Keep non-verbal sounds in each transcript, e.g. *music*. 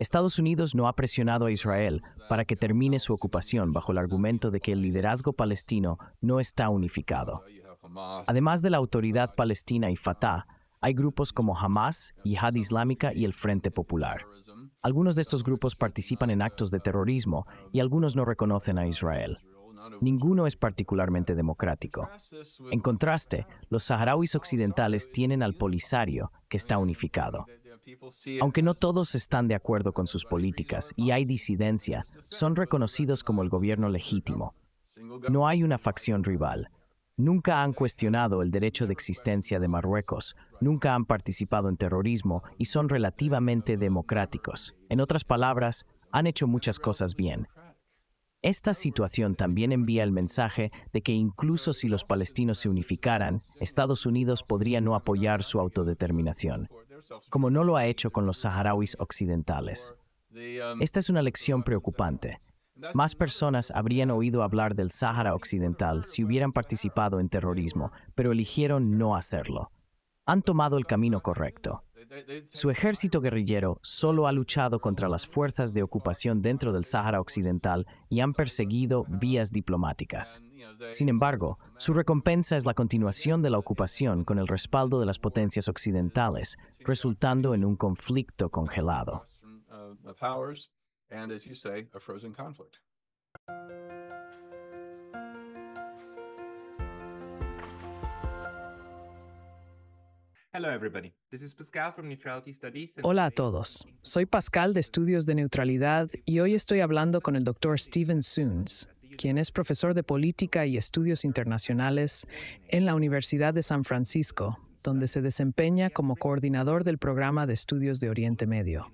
Estados Unidos no ha presionado a Israel para que termine su ocupación bajo el argumento de que el liderazgo palestino no está unificado. Además de la autoridad palestina y Fatah, hay grupos como Hamas, Yihad Islámica y el Frente Popular. Algunos de estos grupos participan en actos de terrorismo y algunos no reconocen a Israel. Ninguno es particularmente democrático. En contraste, los saharauis occidentales tienen al Polisario, que está unificado. Aunque no todos están de acuerdo con sus políticas y hay disidencia, son reconocidos como el gobierno legítimo. No hay una facción rival. Nunca han cuestionado el derecho de existencia de Marruecos, nunca han participado en terrorismo y son relativamente democráticos. En otras palabras, han hecho muchas cosas bien esta situación también envía el mensaje de que incluso si los palestinos se unificaran, Estados Unidos podría no apoyar su autodeterminación, como no lo ha hecho con los saharauis occidentales. Esta es una lección preocupante. Más personas habrían oído hablar del Sáhara Occidental si hubieran participado en terrorismo, pero eligieron no hacerlo. Han tomado el camino correcto. Su ejército guerrillero solo ha luchado contra las fuerzas de ocupación dentro del Sáhara Occidental y han perseguido vías diplomáticas. Sin embargo, su recompensa es la continuación de la ocupación con el respaldo de las potencias occidentales, resultando en un conflicto congelado. Hola a todos. Soy Pascal de Estudios de Neutralidad y hoy estoy hablando con el doctor Steven Soons, quien es profesor de Política y Estudios Internacionales en la Universidad de San Francisco, donde se desempeña como coordinador del programa de estudios de Oriente Medio.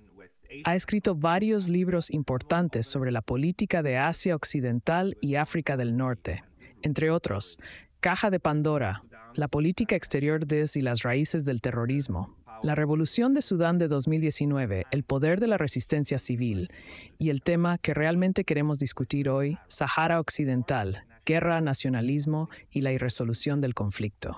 Ha escrito varios libros importantes sobre la política de Asia Occidental y África del Norte, entre otros, Caja de Pandora, la política exterior desde y las raíces del terrorismo, la revolución de Sudán de 2019, el poder de la resistencia civil y el tema que realmente queremos discutir hoy, Sahara Occidental, guerra, nacionalismo y la irresolución del conflicto.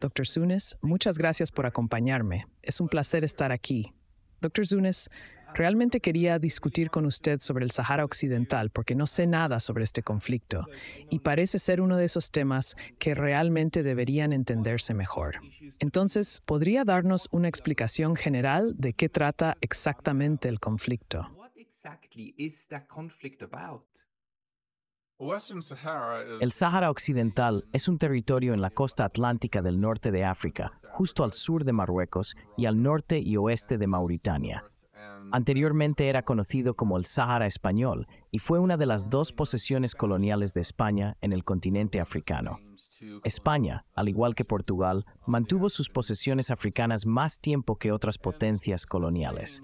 Dr. Zunes, muchas gracias por acompañarme. Es un placer estar aquí. Dr. Zunes, Realmente quería discutir con usted sobre el Sahara Occidental porque no sé nada sobre este conflicto y parece ser uno de esos temas que realmente deberían entenderse mejor. Entonces, ¿podría darnos una explicación general de qué trata exactamente el conflicto? El Sahara Occidental es un territorio en la costa atlántica del norte de África, justo al sur de Marruecos y al norte y oeste de Mauritania. Anteriormente era conocido como el Sáhara español y fue una de las dos posesiones coloniales de España en el continente africano. España, al igual que Portugal, mantuvo sus posesiones africanas más tiempo que otras potencias coloniales.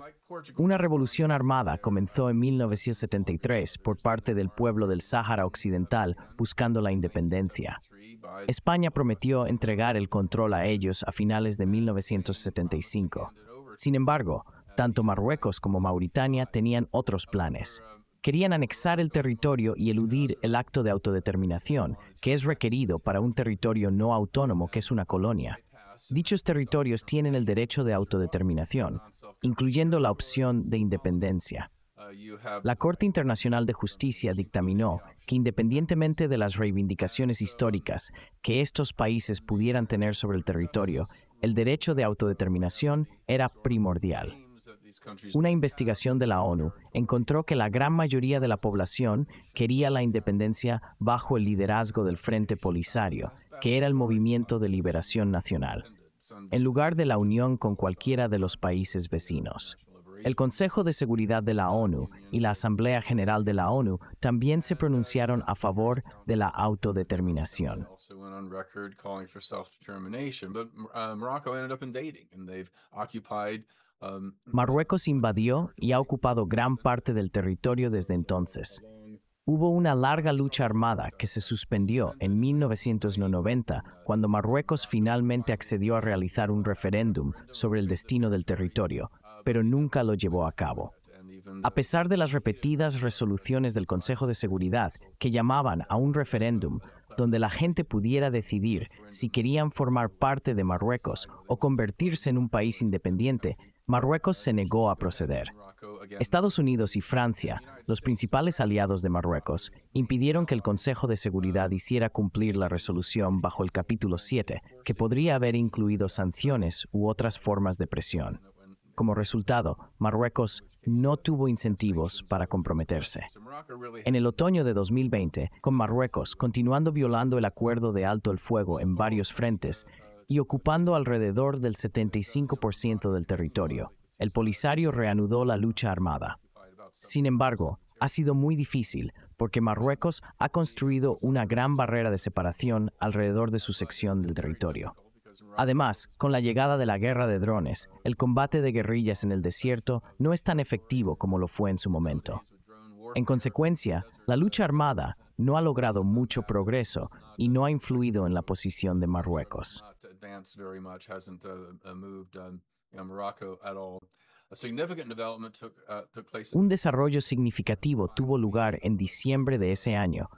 Una revolución armada comenzó en 1973 por parte del pueblo del Sáhara Occidental buscando la independencia. España prometió entregar el control a ellos a finales de 1975. Sin embargo, tanto Marruecos como Mauritania tenían otros planes. Querían anexar el territorio y eludir el acto de autodeterminación, que es requerido para un territorio no autónomo que es una colonia. Dichos territorios tienen el derecho de autodeterminación, incluyendo la opción de independencia. La Corte Internacional de Justicia dictaminó que independientemente de las reivindicaciones históricas que estos países pudieran tener sobre el territorio, el derecho de autodeterminación era primordial. Una investigación de la ONU encontró que la gran mayoría de la población quería la independencia bajo el liderazgo del Frente Polisario, que era el movimiento de liberación nacional, en lugar de la unión con cualquiera de los países vecinos. El Consejo de Seguridad de la ONU y la Asamblea General de la ONU también se pronunciaron a favor de la autodeterminación. Um, Marruecos invadió y ha ocupado gran parte del territorio desde entonces. Hubo una larga lucha armada que se suspendió en 1990 cuando Marruecos finalmente accedió a realizar un referéndum sobre el destino del territorio, pero nunca lo llevó a cabo. A pesar de las repetidas resoluciones del Consejo de Seguridad que llamaban a un referéndum donde la gente pudiera decidir si querían formar parte de Marruecos o convertirse en un país independiente, Marruecos se negó a proceder. Estados Unidos y Francia, los principales aliados de Marruecos, impidieron que el Consejo de Seguridad hiciera cumplir la resolución bajo el capítulo 7, que podría haber incluido sanciones u otras formas de presión. Como resultado, Marruecos no tuvo incentivos para comprometerse. En el otoño de 2020, con Marruecos continuando violando el acuerdo de alto el fuego en varios frentes, y ocupando alrededor del 75% del territorio. El Polisario reanudó la lucha armada. Sin embargo, ha sido muy difícil porque Marruecos ha construido una gran barrera de separación alrededor de su sección del territorio. Además, con la llegada de la guerra de drones, el combate de guerrillas en el desierto no es tan efectivo como lo fue en su momento. En consecuencia, la lucha armada no ha logrado mucho progreso y no ha influido en la posición de Marruecos. Un desarrollo significativo tuvo lugar en diciembre de ese año,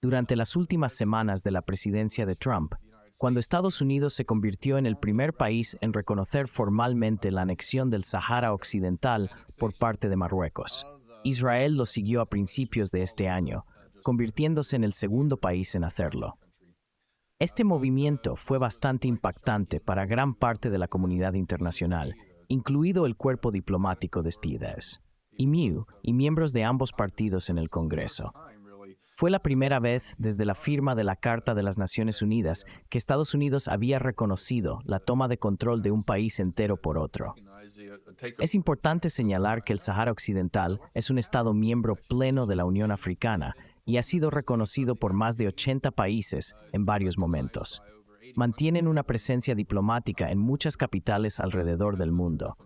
durante las últimas semanas de la presidencia de Trump, cuando Estados Unidos se convirtió en el primer país en reconocer formalmente la anexión del Sahara Occidental por parte de Marruecos. Israel lo siguió a principios de este año, convirtiéndose en el segundo país en hacerlo. Este movimiento fue bastante impactante para gran parte de la comunidad internacional, incluido el cuerpo diplomático de Speeders, y y miembros de ambos partidos en el Congreso. Fue la primera vez desde la firma de la Carta de las Naciones Unidas que Estados Unidos había reconocido la toma de control de un país entero por otro. Es importante señalar que el Sahara Occidental es un Estado miembro pleno de la Unión Africana y ha sido reconocido por más de 80 países en varios momentos. Mantienen una presencia diplomática en muchas capitales alrededor del mundo.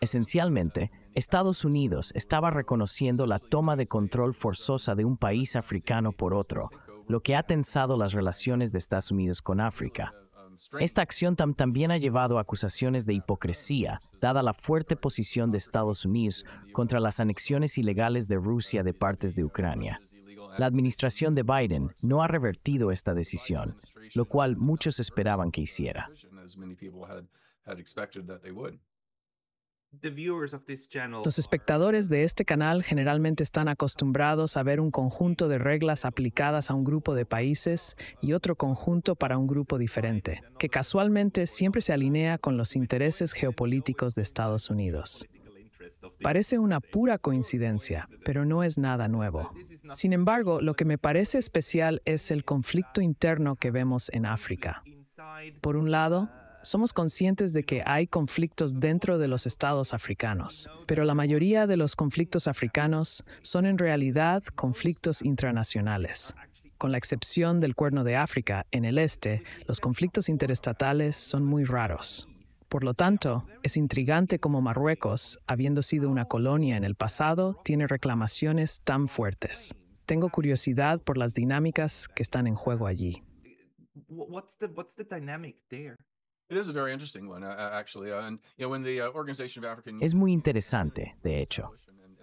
Esencialmente, Estados Unidos estaba reconociendo la toma de control forzosa de un país africano por otro, lo que ha tensado las relaciones de Estados Unidos con África. Esta acción también ha llevado a acusaciones de hipocresía, dada la fuerte posición de Estados Unidos contra las anexiones ilegales de Rusia de partes de Ucrania. La administración de Biden no ha revertido esta decisión, lo cual muchos esperaban que hiciera. Los espectadores de este canal generalmente están acostumbrados a ver un conjunto de reglas aplicadas a un grupo de países y otro conjunto para un grupo diferente, que casualmente siempre se alinea con los intereses geopolíticos de Estados Unidos. Parece una pura coincidencia, pero no es nada nuevo. Sin embargo, lo que me parece especial es el conflicto interno que vemos en África. Por un lado, somos conscientes de que hay conflictos dentro de los estados africanos, pero la mayoría de los conflictos africanos son en realidad conflictos intranacionales. Con la excepción del Cuerno de África, en el este, los conflictos interestatales son muy raros. Por lo tanto, es intrigante cómo Marruecos, habiendo sido una colonia en el pasado, tiene reclamaciones tan fuertes. Tengo curiosidad por las dinámicas que están en juego allí. Es muy interesante, de hecho.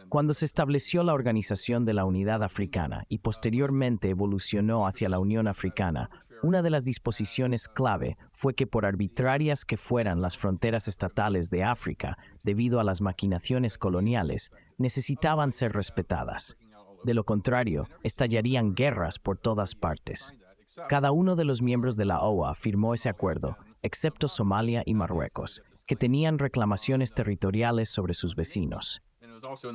Cuando se estableció la Organización de la Unidad Africana y posteriormente evolucionó hacia la Unión Africana, una de las disposiciones clave fue que por arbitrarias que fueran las fronteras estatales de África, debido a las maquinaciones coloniales, necesitaban ser respetadas. De lo contrario, estallarían guerras por todas partes. Cada uno de los miembros de la OA firmó ese acuerdo, excepto Somalia y Marruecos, que tenían reclamaciones territoriales sobre sus vecinos.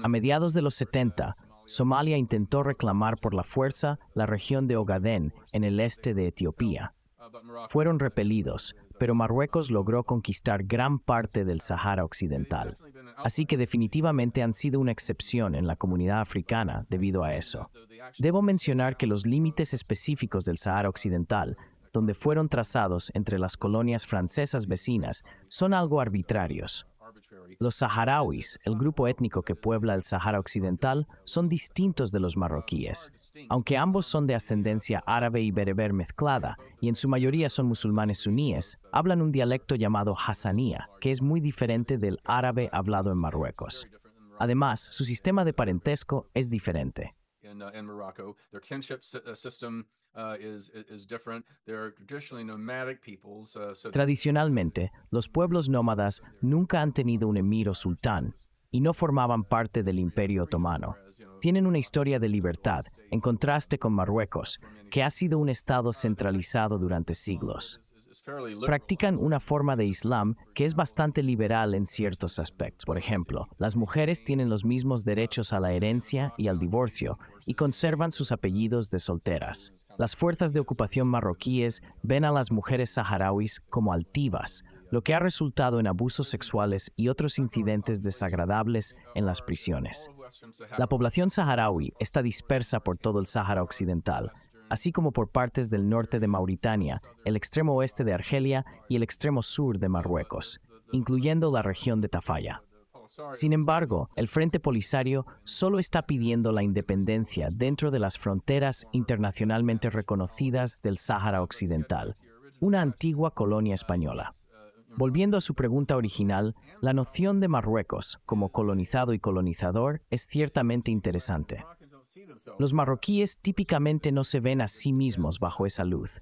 A mediados de los 70, Somalia intentó reclamar por la fuerza la región de Ogaden, en el este de Etiopía. Ah, fueron repelidos, pero Marruecos logró conquistar gran parte del Sahara Occidental. Así que definitivamente han sido una excepción en la comunidad africana debido a eso. Debo mencionar que los límites específicos del Sahara Occidental, donde fueron trazados entre las colonias francesas vecinas, son algo arbitrarios. Los saharauis, el grupo étnico que puebla el Sahara Occidental, son distintos de los marroquíes. Aunque ambos son de ascendencia árabe y bereber mezclada, y en su mayoría son musulmanes suníes, hablan un dialecto llamado hasanía, que es muy diferente del árabe hablado en Marruecos. Además, su sistema de parentesco es diferente. Uh, Tradicionalmente, los pueblos nómadas nunca han tenido un emir o sultán y no formaban parte del imperio otomano. Tienen una historia de libertad, en contraste con Marruecos, que ha sido un estado centralizado durante siglos. Practican una forma de Islam que es bastante liberal en ciertos aspectos. Por ejemplo, las mujeres tienen los mismos derechos a la herencia y al divorcio y conservan sus apellidos de solteras. Las fuerzas de ocupación marroquíes ven a las mujeres saharauis como altivas, lo que ha resultado en abusos sexuales y otros incidentes desagradables en las prisiones. La población saharaui está dispersa por todo el Sáhara Occidental, así como por partes del norte de Mauritania, el extremo oeste de Argelia y el extremo sur de Marruecos, incluyendo la región de Tafalla. Sin embargo, el Frente Polisario solo está pidiendo la independencia dentro de las fronteras internacionalmente reconocidas del Sáhara Occidental, una antigua colonia española. Volviendo a su pregunta original, la noción de Marruecos como colonizado y colonizador es ciertamente interesante. Los marroquíes típicamente no se ven a sí mismos bajo esa luz,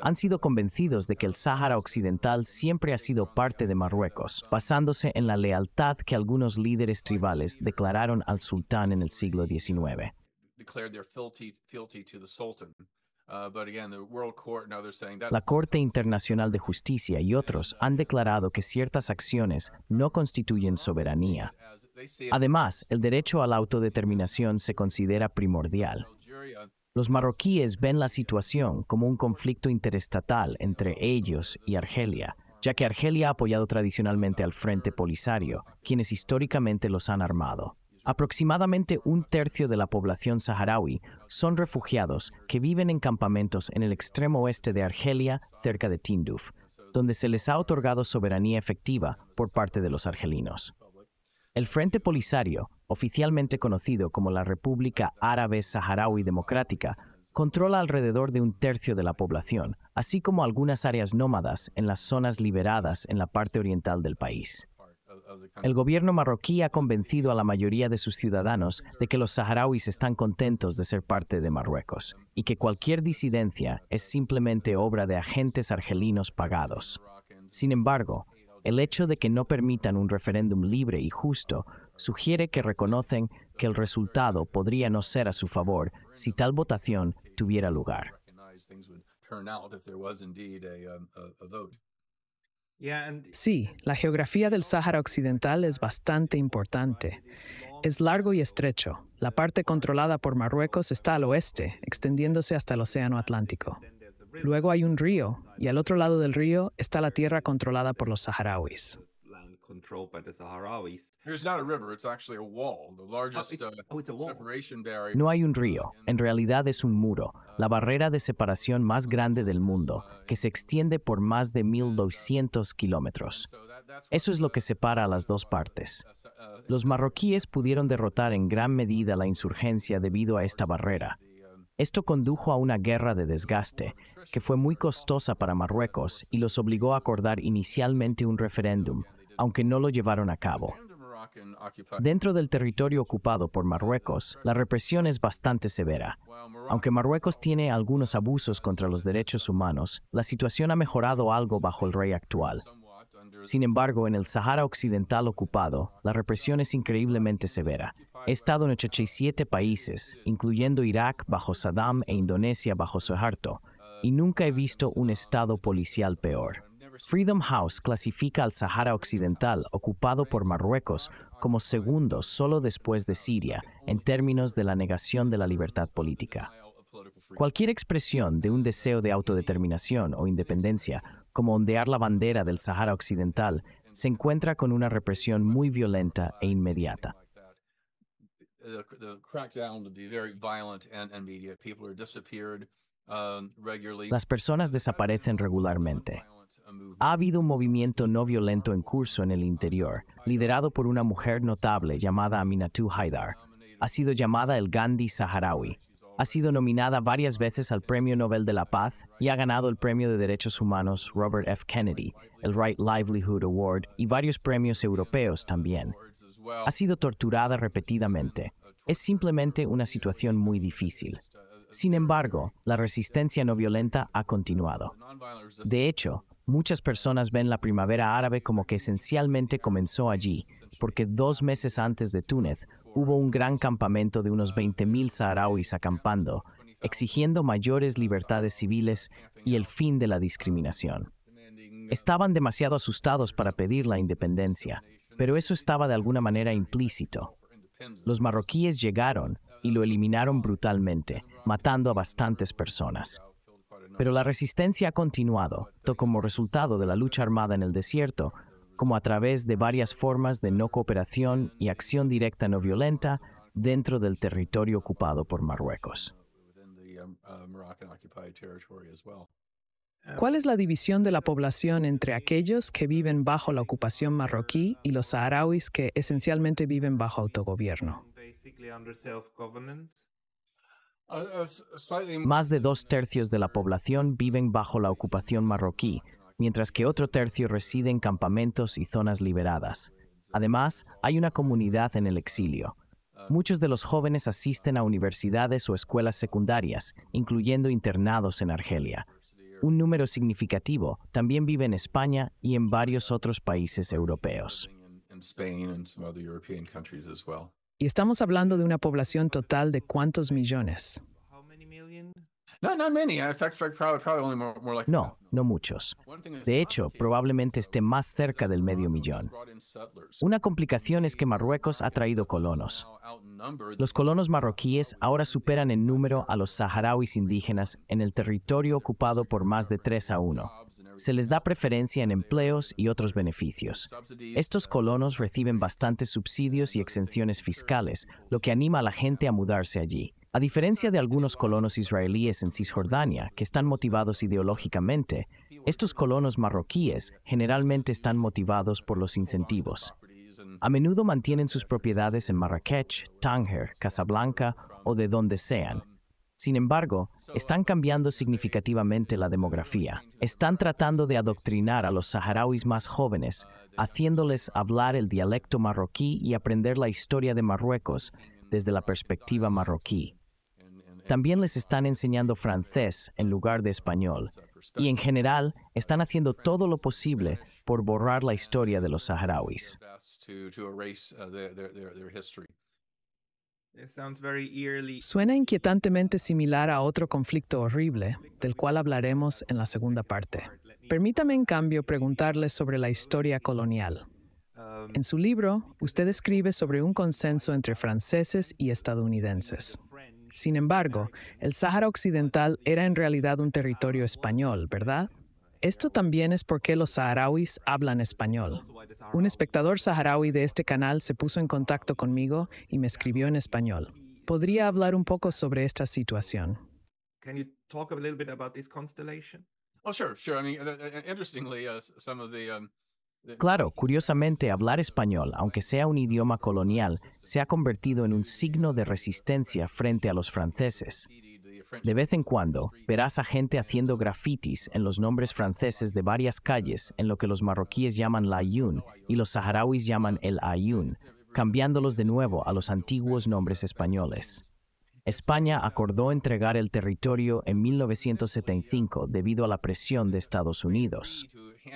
han sido convencidos de que el Sáhara Occidental siempre ha sido parte de Marruecos, basándose en la lealtad que algunos líderes tribales declararon al sultán en el siglo XIX. Uh, la Corte Internacional de Justicia y otros han declarado que ciertas acciones no constituyen soberanía. Además, el derecho a la autodeterminación se considera primordial. Los marroquíes ven la situación como un conflicto interestatal entre ellos y Argelia, ya que Argelia ha apoyado tradicionalmente al Frente Polisario, quienes históricamente los han armado. Aproximadamente un tercio de la población saharaui son refugiados que viven en campamentos en el extremo oeste de Argelia, cerca de Tinduf, donde se les ha otorgado soberanía efectiva por parte de los argelinos. El Frente Polisario oficialmente conocido como la República Árabe Saharaui Democrática, controla alrededor de un tercio de la población, así como algunas áreas nómadas en las zonas liberadas en la parte oriental del país. El gobierno marroquí ha convencido a la mayoría de sus ciudadanos de que los saharauis están contentos de ser parte de Marruecos y que cualquier disidencia es simplemente obra de agentes argelinos pagados. Sin embargo, el hecho de que no permitan un referéndum libre y justo sugiere que reconocen que el resultado podría no ser a su favor si tal votación tuviera lugar. Um, sí, la geografía del Sáhara Occidental es bastante importante. Es largo y estrecho. La parte controlada por Marruecos está al oeste, extendiéndose hasta el Océano Atlántico. Luego hay un río, y al otro lado del río está la tierra controlada por los saharauis. No hay un río, en realidad es un muro, uh, la barrera de separación más grande del mundo, uh, que se extiende por más de 1200 uh, kilómetros. Eso es lo que separa a las dos partes. Los marroquíes pudieron derrotar en gran medida la insurgencia debido a esta barrera. Um, Esto condujo a una guerra de desgaste, que fue muy costosa para Marruecos y los obligó a acordar inicialmente un referéndum, aunque no lo llevaron a cabo. Dentro del territorio ocupado por Marruecos, la represión es bastante severa. Aunque Marruecos tiene algunos abusos contra los derechos humanos, la situación ha mejorado algo bajo el rey actual. Sin embargo, en el Sahara Occidental ocupado, la represión es increíblemente severa. He estado en 87 países, incluyendo Irak bajo Saddam e Indonesia bajo Suharto, y nunca he visto un estado policial peor. Freedom House clasifica al Sahara Occidental, ocupado por Marruecos, como segundo solo después de Siria en términos de la negación de la libertad política. Cualquier expresión de un deseo de autodeterminación o independencia, como ondear la bandera del Sahara Occidental, se encuentra con una represión muy violenta e inmediata. Um, Las personas desaparecen regularmente. Ha habido un movimiento no violento en curso en el interior, liderado por una mujer notable llamada Aminatou Haidar. Ha sido llamada el Gandhi saharaui. Ha sido nominada varias veces al Premio Nobel de la Paz y ha ganado el Premio de Derechos Humanos Robert F. Kennedy, el Right Livelihood Award y varios premios europeos también. Ha sido torturada repetidamente. Es simplemente una situación muy difícil. Sin embargo, la resistencia no violenta ha continuado. De hecho, Muchas personas ven la primavera árabe como que esencialmente comenzó allí, porque dos meses antes de Túnez hubo un gran campamento de unos 20.000 saharauis acampando, exigiendo mayores libertades civiles y el fin de la discriminación. Estaban demasiado asustados para pedir la independencia, pero eso estaba de alguna manera implícito. Los marroquíes llegaron y lo eliminaron brutalmente, matando a bastantes personas. Pero la resistencia ha continuado, tanto como resultado de la lucha armada en el desierto, como a través de varias formas de no cooperación y acción directa no violenta dentro del territorio ocupado por Marruecos. ¿Cuál es la división de la población entre aquellos que viven bajo la ocupación marroquí y los saharauis que esencialmente viven bajo autogobierno? Más de dos tercios de la población viven bajo la ocupación marroquí, mientras que otro tercio reside en campamentos y zonas liberadas. Además, hay una comunidad en el exilio. Muchos de los jóvenes asisten a universidades o escuelas secundarias, incluyendo internados en Argelia. Un número significativo también vive en España y en varios otros países europeos. Y estamos hablando de una población total de cuántos millones. No, no muchos. De hecho, probablemente esté más cerca del medio millón. Una complicación es que Marruecos ha traído colonos. Los colonos marroquíes ahora superan en número a los saharauis indígenas en el territorio ocupado por más de 3 a 1 se les da preferencia en empleos y otros beneficios. Estos colonos reciben bastantes subsidios y exenciones fiscales, lo que anima a la gente a mudarse allí. A diferencia de algunos colonos israelíes en Cisjordania, que están motivados ideológicamente, estos colonos marroquíes generalmente están motivados por los incentivos. A menudo mantienen sus propiedades en Marrakech, Tánger, Casablanca o de donde sean, sin embargo, están cambiando significativamente la demografía. Están tratando de adoctrinar a los saharauis más jóvenes, haciéndoles hablar el dialecto marroquí y aprender la historia de Marruecos desde la perspectiva marroquí. También les están enseñando francés en lugar de español. Y en general, están haciendo todo lo posible por borrar la historia de los saharauis. Suena inquietantemente similar a otro conflicto horrible, del cual hablaremos en la segunda parte. Permítame en cambio preguntarle sobre la historia colonial. Um, en su libro, usted escribe sobre un consenso entre franceses y estadounidenses. Sin embargo, el Sáhara Occidental era en realidad un territorio español, ¿verdad? Esto también es porque los saharauis hablan español. Un espectador saharaui de este canal se puso en contacto conmigo y me escribió en español. ¿Podría hablar un poco sobre esta situación? Claro, curiosamente, hablar español, aunque sea un idioma colonial, se ha convertido en un signo de resistencia frente a los franceses. De vez en cuando verás a gente haciendo grafitis en los nombres franceses de varias calles en lo que los marroquíes llaman la Ayun y los saharauis llaman el Ayun, cambiándolos de nuevo a los antiguos nombres españoles. España acordó entregar el territorio en 1975 debido a la presión de Estados Unidos.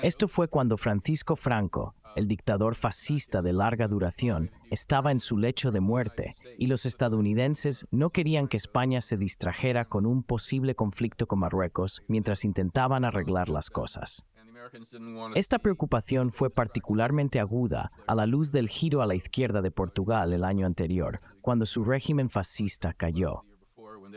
Esto fue cuando Francisco Franco, el dictador fascista de larga duración, estaba en su lecho de muerte y los estadounidenses no querían que España se distrajera con un posible conflicto con Marruecos mientras intentaban arreglar las cosas. Esta preocupación fue particularmente aguda a la luz del giro a la izquierda de Portugal el año anterior, cuando su régimen fascista cayó.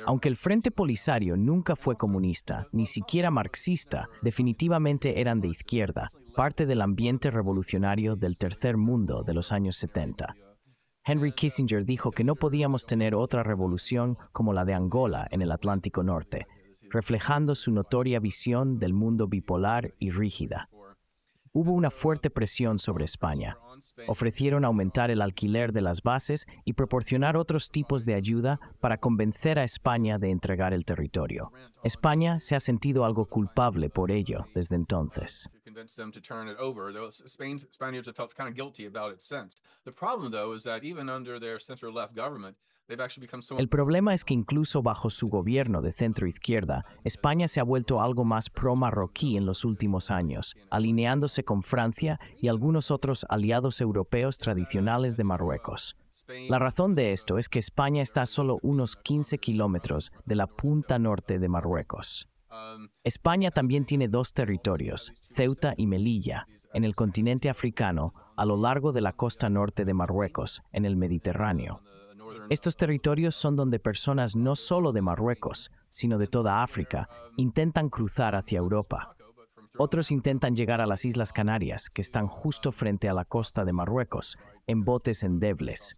Aunque el Frente Polisario nunca fue comunista, ni siquiera marxista, definitivamente eran de izquierda, parte del ambiente revolucionario del tercer mundo de los años 70. Henry Kissinger dijo que no podíamos tener otra revolución como la de Angola en el Atlántico Norte, reflejando su notoria visión del mundo bipolar y rígida. Hubo una fuerte presión sobre España. Ofrecieron aumentar el alquiler de las bases y proporcionar otros tipos de ayuda para convencer a España de entregar el territorio. España se ha sentido algo culpable por ello desde entonces. El problema es que incluso bajo su gobierno de centro izquierda, España se ha vuelto algo más pro-marroquí en los últimos años, alineándose con Francia y algunos otros aliados europeos tradicionales de Marruecos. La razón de esto es que España está a solo unos 15 kilómetros de la punta norte de Marruecos. Um, España también tiene dos territorios, Ceuta y Melilla, en el continente africano, a lo largo de la costa norte de Marruecos, en el Mediterráneo. Estos territorios son donde personas no solo de Marruecos, sino de toda África, intentan cruzar hacia Europa. Otros intentan llegar a las Islas Canarias, que están justo frente a la costa de Marruecos, en botes endebles.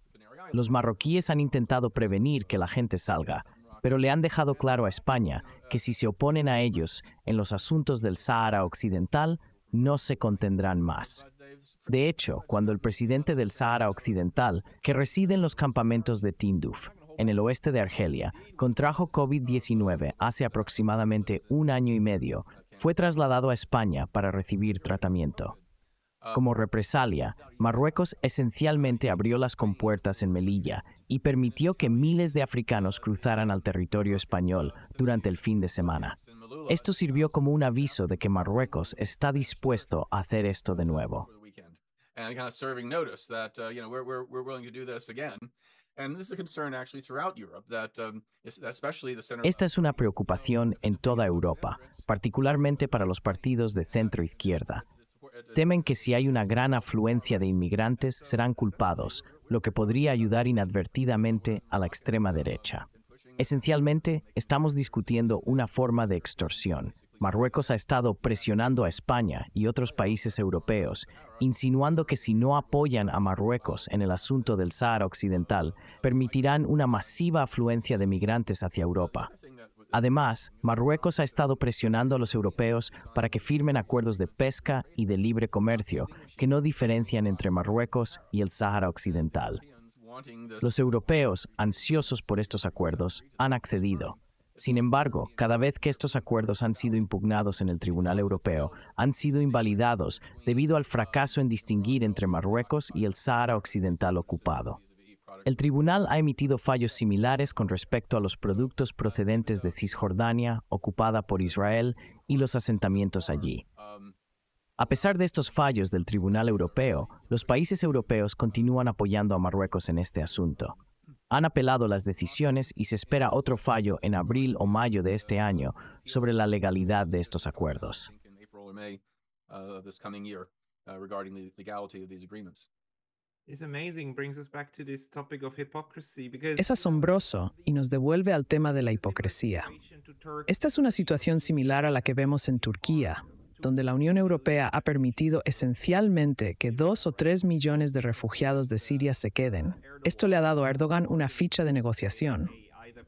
Los marroquíes han intentado prevenir que la gente salga, pero le han dejado claro a España que si se oponen a ellos en los asuntos del Sahara Occidental, no se contendrán más. De hecho, cuando el presidente del Sahara Occidental, que reside en los campamentos de Tinduf, en el oeste de Argelia, contrajo COVID-19 hace aproximadamente un año y medio, fue trasladado a España para recibir tratamiento. Ah. Como represalia, Marruecos esencialmente abrió las compuertas en Melilla y permitió que miles de africanos cruzaran al territorio español durante el fin de semana. Esto sirvió como un aviso de que Marruecos está dispuesto a hacer esto de nuevo. Um, Esta es una preocupación en toda Europa, particularmente para los partidos de centro izquierda, Temen que si hay una gran afluencia de inmigrantes serán culpados, lo que podría ayudar inadvertidamente a la extrema derecha. Esencialmente, estamos discutiendo una forma de extorsión. Marruecos ha estado presionando a España y otros países europeos, insinuando que si no apoyan a Marruecos en el asunto del Sahara Occidental, permitirán una masiva afluencia de migrantes hacia Europa. Además, Marruecos ha estado presionando a los europeos para que firmen acuerdos de pesca y de libre comercio que no diferencian entre Marruecos y el Sáhara Occidental. Los europeos, ansiosos por estos acuerdos, han accedido. Sin embargo, cada vez que estos acuerdos han sido impugnados en el Tribunal Europeo, han sido invalidados debido al fracaso en distinguir entre Marruecos y el Sáhara Occidental ocupado. El tribunal ha emitido fallos similares con respecto a los productos procedentes de Cisjordania, ocupada por Israel, y los asentamientos allí. A pesar de estos fallos del Tribunal Europeo, los países europeos continúan apoyando a Marruecos en este asunto. Han apelado las decisiones y se espera otro fallo en abril o mayo de este año sobre la legalidad de estos acuerdos. Es asombroso y nos devuelve al tema de la hipocresía. Esta es una situación similar a la que vemos en Turquía, donde la Unión Europea ha permitido esencialmente que dos o tres millones de refugiados de Siria se queden. Esto le ha dado a Erdogan una ficha de negociación.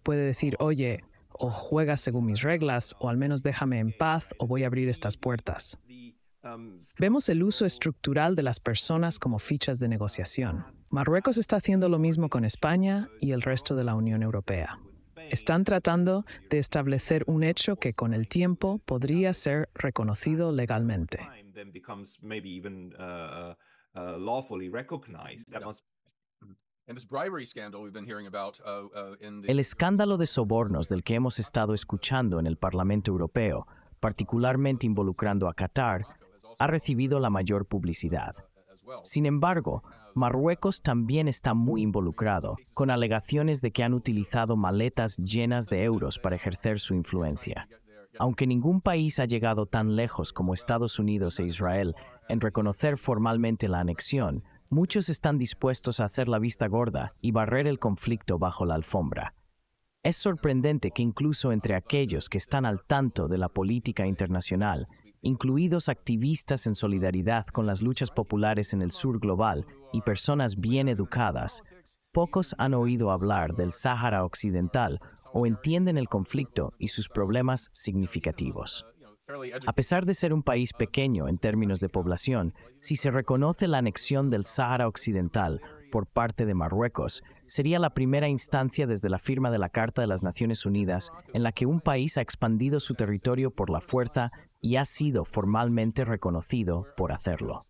Puede decir, oye, o juegas según mis reglas, o al menos déjame en paz, o voy a abrir estas puertas. Vemos el uso estructural de las personas como fichas de negociación. Marruecos está haciendo lo mismo con España y el resto de la Unión Europea. Están tratando de establecer un hecho que con el tiempo podría ser reconocido legalmente. Uh, uh, el escándalo de sobornos del que hemos estado escuchando en el Parlamento Europeo, particularmente involucrando a Qatar, ha recibido la mayor publicidad. Sin embargo, Marruecos también está muy involucrado, con alegaciones de que han utilizado maletas llenas de euros para ejercer su influencia. Aunque ningún país ha llegado tan lejos como Estados Unidos e Israel en reconocer formalmente la anexión, muchos están dispuestos a hacer la vista gorda y barrer el conflicto bajo la alfombra. Es sorprendente que incluso entre aquellos que están al tanto de la política internacional incluidos activistas en solidaridad con las luchas populares en el sur global y personas bien educadas, pocos han oído hablar del Sáhara Occidental o entienden el conflicto y sus problemas significativos. A pesar de ser un país pequeño en términos de población, si se reconoce la anexión del Sáhara Occidental por parte de Marruecos, sería la primera instancia desde la firma de la Carta de las Naciones Unidas en la que un país ha expandido su territorio por la fuerza y ha sido formalmente reconocido por hacerlo.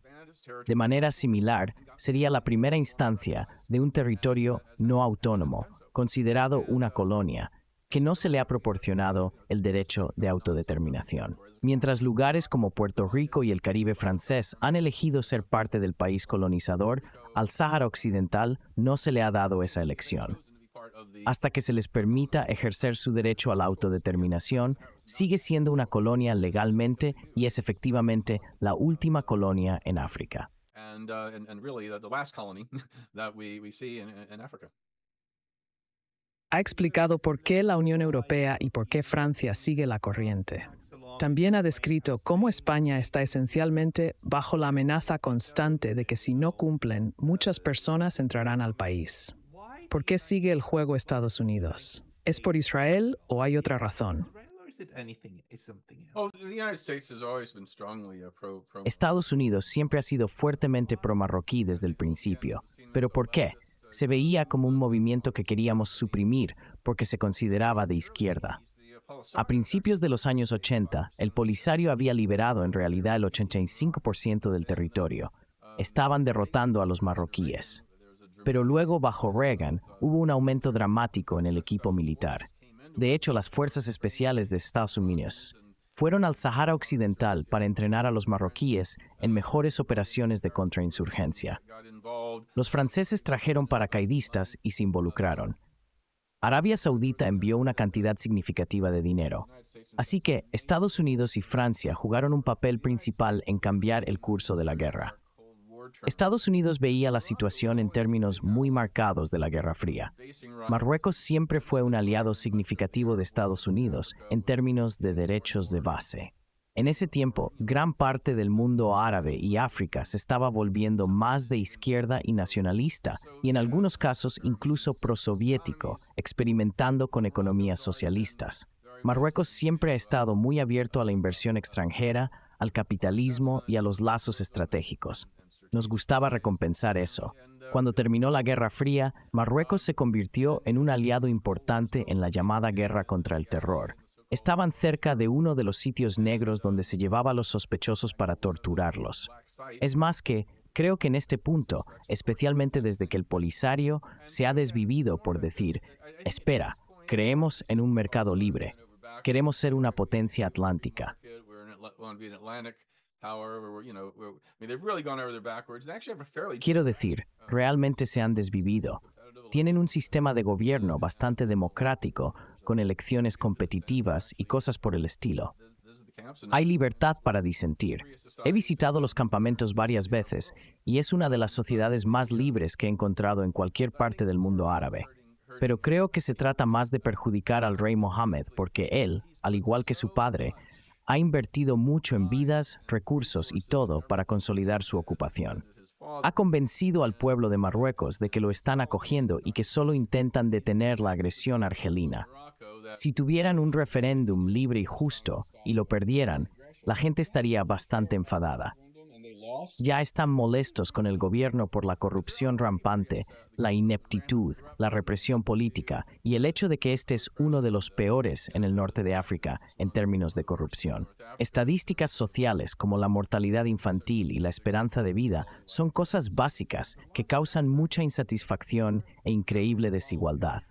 De manera similar, sería la primera instancia de un territorio no autónomo, considerado una colonia, que no se le ha proporcionado el derecho de autodeterminación. Mientras lugares como Puerto Rico y el Caribe francés han elegido ser parte del país colonizador, al Sáhara Occidental no se le ha dado esa elección hasta que se les permita ejercer su derecho a la autodeterminación, sigue siendo una colonia legalmente y es efectivamente la última colonia en África. Ha explicado por qué la Unión Europea y por qué Francia sigue la corriente. También ha descrito cómo España está esencialmente bajo la amenaza constante de que si no cumplen, muchas personas entrarán al país. ¿Por qué sigue el juego Estados Unidos? ¿Es por Israel o hay otra razón? Estados Unidos siempre ha sido fuertemente pro-marroquí desde el principio. ¿Pero por qué? Se veía como un movimiento que queríamos suprimir porque se consideraba de izquierda. A principios de los años 80, el Polisario había liberado en realidad el 85% del territorio. Estaban derrotando a los marroquíes. Pero luego, bajo Reagan, hubo un aumento dramático en el equipo militar. De hecho, las Fuerzas Especiales de Estados Unidos fueron al Sahara Occidental para entrenar a los marroquíes en mejores operaciones de contrainsurgencia. Los franceses trajeron paracaidistas y se involucraron. Arabia Saudita envió una cantidad significativa de dinero. Así que Estados Unidos y Francia jugaron un papel principal en cambiar el curso de la guerra. Estados Unidos veía la situación en términos muy marcados de la Guerra Fría. Marruecos siempre fue un aliado significativo de Estados Unidos en términos de derechos de base. En ese tiempo, gran parte del mundo árabe y África se estaba volviendo más de izquierda y nacionalista, y en algunos casos incluso prosoviético, experimentando con economías socialistas. Marruecos siempre ha estado muy abierto a la inversión extranjera, al capitalismo y a los lazos estratégicos. Nos gustaba recompensar eso. Cuando terminó la Guerra Fría, Marruecos se convirtió en un aliado importante en la llamada guerra contra el terror. Estaban cerca de uno de los sitios negros donde se llevaba a los sospechosos para torturarlos. Es más que, creo que en este punto, especialmente desde que el Polisario se ha desvivido por decir, espera, creemos en un mercado libre, queremos ser una potencia atlántica. Quiero decir, realmente se han desvivido. Tienen un sistema de gobierno bastante democrático, con elecciones competitivas y cosas por el estilo. Hay libertad para disentir. He visitado los campamentos varias veces y es una de las sociedades más libres que he encontrado en cualquier parte del mundo árabe. Pero creo que se trata más de perjudicar al rey Mohammed porque él, al igual que su padre, ha invertido mucho en vidas, recursos y todo para consolidar su ocupación. Ha convencido al pueblo de Marruecos de que lo están acogiendo y que solo intentan detener la agresión argelina. Si tuvieran un referéndum libre y justo y lo perdieran, la gente estaría bastante enfadada ya están molestos con el gobierno por la corrupción rampante, la ineptitud, la represión política y el hecho de que este es uno de los peores en el norte de África en términos de corrupción. Estadísticas sociales como la mortalidad infantil y la esperanza de vida son cosas básicas que causan mucha insatisfacción e increíble desigualdad.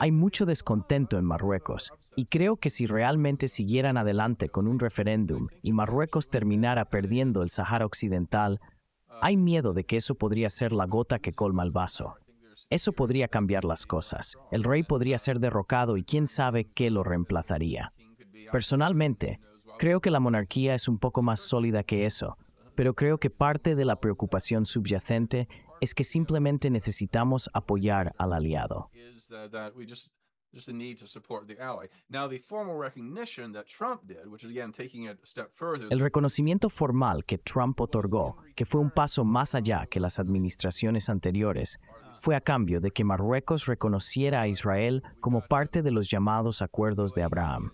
Hay mucho descontento en Marruecos y creo que si realmente siguieran adelante con un referéndum y Marruecos terminara perdiendo el Sahara Occidental, hay miedo de que eso podría ser la gota que colma el vaso. Eso podría cambiar las cosas. El rey podría ser derrocado y quién sabe qué lo reemplazaría. Personalmente, creo que la monarquía es un poco más sólida que eso pero creo que parte de la preocupación subyacente es que simplemente necesitamos apoyar al aliado. El reconocimiento formal que Trump otorgó, que fue un paso más allá que las administraciones anteriores, fue a cambio de que Marruecos reconociera a Israel como parte de los llamados acuerdos de Abraham.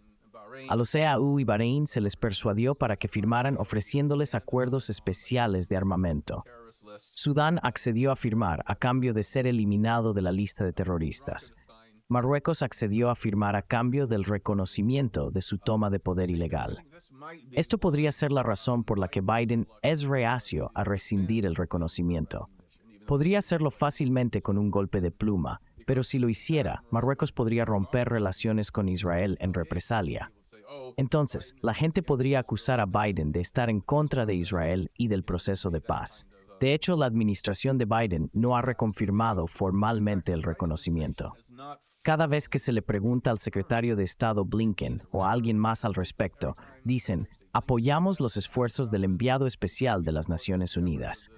A los EAU y Bahrein se les persuadió para que firmaran ofreciéndoles acuerdos especiales de armamento. Sudán accedió a firmar a cambio de ser eliminado de la lista de terroristas. Marruecos accedió a firmar a cambio del reconocimiento de su toma de poder ilegal. Esto podría ser la razón por la que Biden es reacio a rescindir el reconocimiento. Podría hacerlo fácilmente con un golpe de pluma, pero si lo hiciera, Marruecos podría romper relaciones con Israel en represalia. Entonces, la gente podría acusar a Biden de estar en contra de Israel y del proceso de paz. De hecho, la administración de Biden no ha reconfirmado formalmente el reconocimiento. Cada vez que se le pregunta al secretario de Estado Blinken o a alguien más al respecto, dicen, apoyamos los esfuerzos del enviado especial de las Naciones Unidas.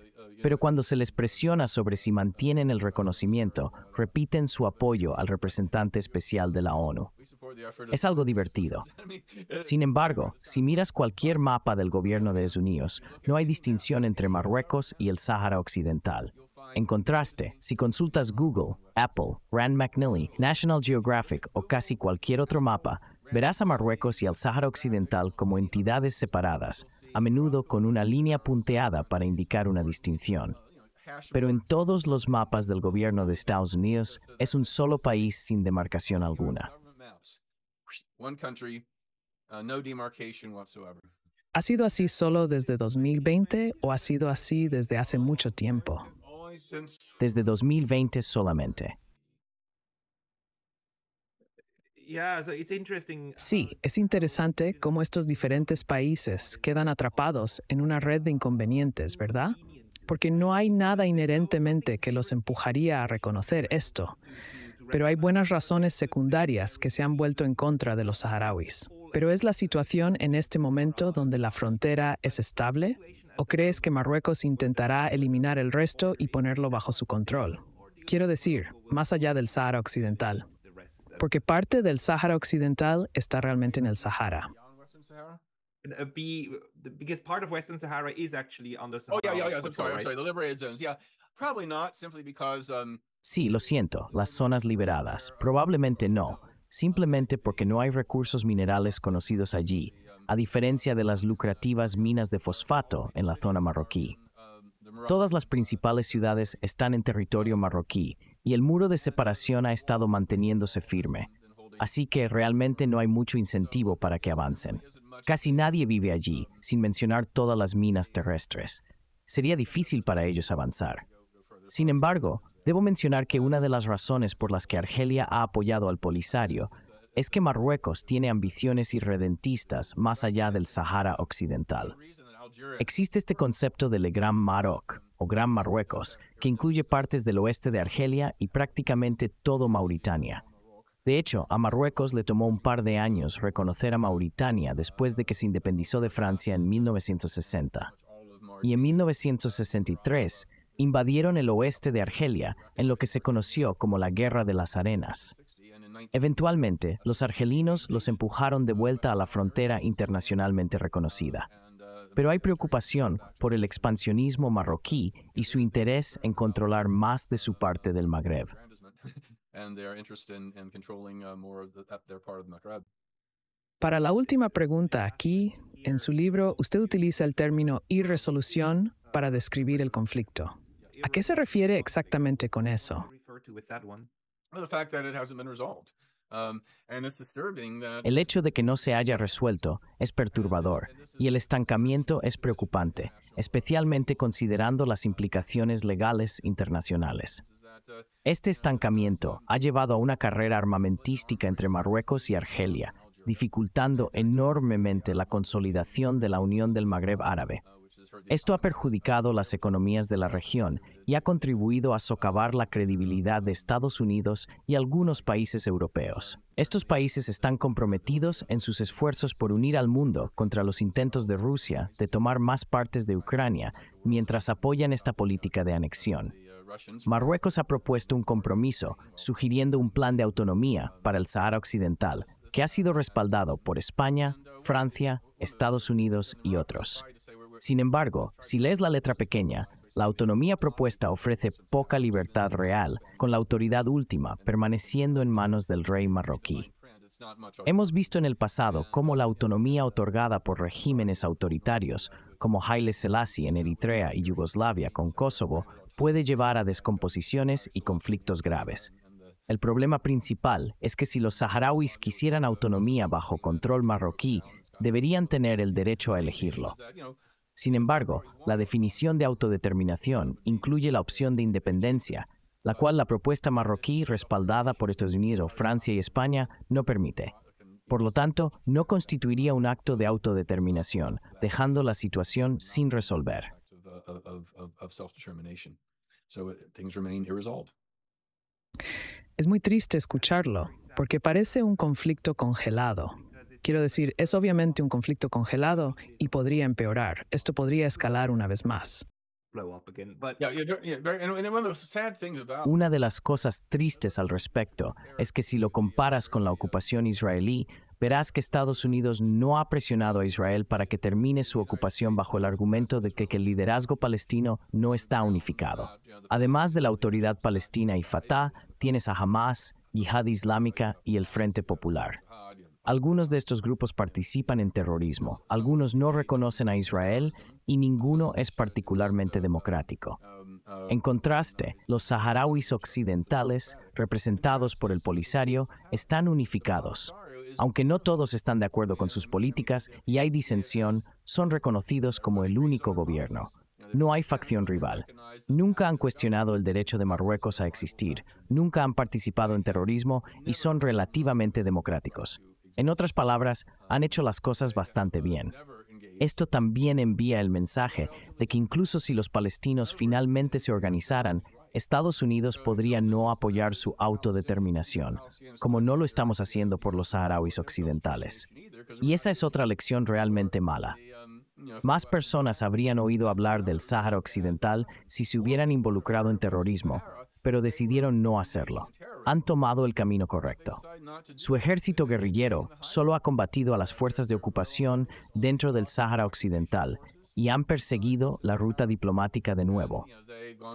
Pero cuando se les presiona sobre si mantienen el reconocimiento, repiten su apoyo al representante especial de la ONU. Es algo divertido. Sin embargo, si miras cualquier mapa del gobierno de Unidos, no hay distinción entre Marruecos y el Sáhara Occidental. En contraste, si consultas Google, Apple, Rand McNally, National Geographic o casi cualquier otro mapa, verás a Marruecos y al Sáhara Occidental como entidades separadas, a menudo con una línea punteada para indicar una distinción. Pero en todos los mapas del gobierno de Estados Unidos es un solo país sin demarcación alguna. ¿Ha sido así solo desde 2020 o ha sido así desde hace mucho tiempo? Desde 2020 solamente. Sí, uh, es interesante cómo estos diferentes países quedan atrapados en una red de inconvenientes, ¿verdad? Porque no hay nada inherentemente que los empujaría a reconocer esto. Pero hay buenas razones secundarias que se han vuelto en contra de los saharauis. Pero es la situación en este momento donde la frontera es estable ¿O crees que Marruecos intentará eliminar el resto y ponerlo bajo su control? Quiero decir, más allá del Sahara Occidental porque parte del Sáhara Occidental está realmente en el Sahara. Sí, lo siento, las zonas liberadas. Probablemente no, simplemente porque no hay recursos minerales conocidos allí, a diferencia de las lucrativas minas de fosfato en la zona marroquí. Um, Todas las principales ciudades están en territorio marroquí y el muro de separación ha estado manteniéndose firme, así que realmente no hay mucho incentivo para que avancen. Casi nadie vive allí, sin mencionar todas las minas terrestres. Sería difícil para ellos avanzar. Sin embargo, debo mencionar que una de las razones por las que Argelia ha apoyado al Polisario es que Marruecos tiene ambiciones irredentistas más allá del Sahara Occidental. Existe este concepto del Gran Maroc o Gran Marruecos, que incluye partes del oeste de Argelia y prácticamente todo Mauritania. De hecho, a Marruecos le tomó un par de años reconocer a Mauritania después de que se independizó de Francia en 1960. Y en 1963 invadieron el oeste de Argelia en lo que se conoció como la Guerra de las Arenas. Eventualmente, los argelinos los empujaron de vuelta a la frontera internacionalmente reconocida pero hay preocupación por el expansionismo marroquí y su interés en controlar más de su parte del *laughs* uh, uh, Magreb. Para la última pregunta aquí, en su libro, usted utiliza el término irresolución para describir el conflicto. ¿A qué se refiere exactamente con eso? the fact that it hasn't been resolved. Um, el hecho de que no se haya resuelto es perturbador y el estancamiento es preocupante, especialmente considerando las implicaciones legales internacionales. Uh, este estancamiento ha llevado a una carrera armamentística entre Marruecos y Argelia, dificultando enormemente la consolidación de la Unión del Magreb Árabe. Esto ha perjudicado las economías de la región y ha contribuido a socavar la credibilidad de Estados Unidos y algunos países europeos. Estos países están comprometidos en sus esfuerzos por unir al mundo contra los intentos de Rusia de tomar más partes de Ucrania mientras apoyan esta política de anexión. Marruecos ha propuesto un compromiso, sugiriendo un plan de autonomía para el Sahara Occidental, que ha sido respaldado por España, Francia, Estados Unidos y otros. Sin embargo, si lees la letra pequeña, la autonomía propuesta ofrece poca libertad real, con la autoridad última permaneciendo en manos del rey marroquí. Hemos visto en el pasado cómo la autonomía otorgada por regímenes autoritarios, como Haile Selassie en Eritrea y Yugoslavia con Kosovo, puede llevar a descomposiciones y conflictos graves. El problema principal es que si los saharauis quisieran autonomía bajo control marroquí, deberían tener el derecho a elegirlo. Sin embargo, la definición de autodeterminación incluye la opción de independencia, la cual la propuesta marroquí respaldada por Estados Unidos, Francia y España no permite. Por lo tanto, no constituiría un acto de autodeterminación, dejando la situación sin resolver. Es muy triste escucharlo, porque parece un conflicto congelado, Quiero decir, es obviamente un conflicto congelado y podría empeorar. Esto podría escalar una vez más. Una de las cosas tristes al respecto es que si lo comparas con la ocupación israelí, verás que Estados Unidos no ha presionado a Israel para que termine su ocupación bajo el argumento de que, el liderazgo palestino no está unificado. Además de la autoridad palestina y Fatah, tienes a Hamas, Yihad Islámica y el Frente Popular. Algunos de estos grupos participan en terrorismo, algunos no reconocen a Israel y ninguno es particularmente democrático. En contraste, los saharauis occidentales, representados por el Polisario, están unificados. Aunque no todos están de acuerdo con sus políticas y hay disensión, son reconocidos como el único gobierno. No hay facción rival. Nunca han cuestionado el derecho de Marruecos a existir, nunca han participado en terrorismo y son relativamente democráticos. En otras palabras, han hecho las cosas bastante bien. Esto también envía el mensaje de que incluso si los palestinos finalmente se organizaran, Estados Unidos podría no apoyar su autodeterminación, como no lo estamos haciendo por los saharauis occidentales. Y esa es otra lección realmente mala. Más personas habrían oído hablar del Sáhara Occidental si se hubieran involucrado en terrorismo, pero decidieron no hacerlo. Han tomado el camino correcto. Su ejército guerrillero solo ha combatido a las fuerzas de ocupación dentro del Sáhara Occidental y han perseguido la ruta diplomática de nuevo.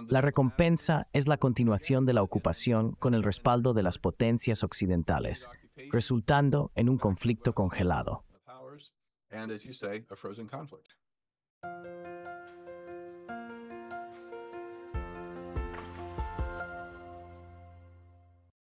La recompensa es la continuación de la ocupación con el respaldo de las potencias occidentales, resultando en un conflicto congelado.